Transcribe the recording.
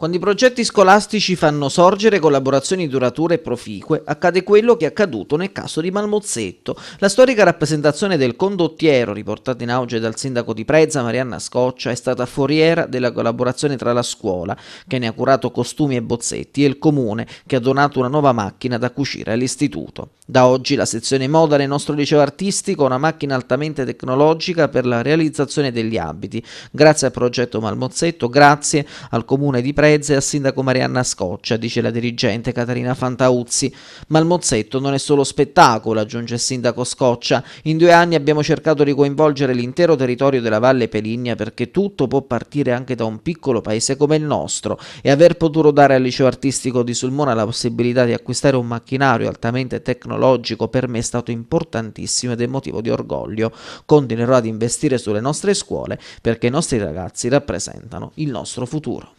Quando i progetti scolastici fanno sorgere collaborazioni durature e proficue, accade quello che è accaduto nel caso di Malmozzetto. La storica rappresentazione del condottiero, riportata in auge dal sindaco di Prezza, Marianna Scoccia, è stata foriera della collaborazione tra la scuola, che ne ha curato costumi e bozzetti, e il comune, che ha donato una nuova macchina da cucire all'istituto. Da oggi la sezione moda del nostro liceo artistico ha una macchina altamente tecnologica per la realizzazione degli abiti. Grazie al progetto Malmozzetto, grazie al comune di Prezza, Trezza e al sindaco Marianna Scoccia, dice la dirigente Caterina Fantauzzi. Ma il mozzetto non è solo spettacolo, aggiunge il sindaco Scoccia. In due anni abbiamo cercato di coinvolgere l'intero territorio della Valle Peligna perché tutto può partire anche da un piccolo paese come il nostro e aver potuto dare al liceo artistico di Sulmona la possibilità di acquistare un macchinario altamente tecnologico per me è stato importantissimo ed è motivo di orgoglio. Continuerò ad investire sulle nostre scuole perché i nostri ragazzi rappresentano il nostro futuro.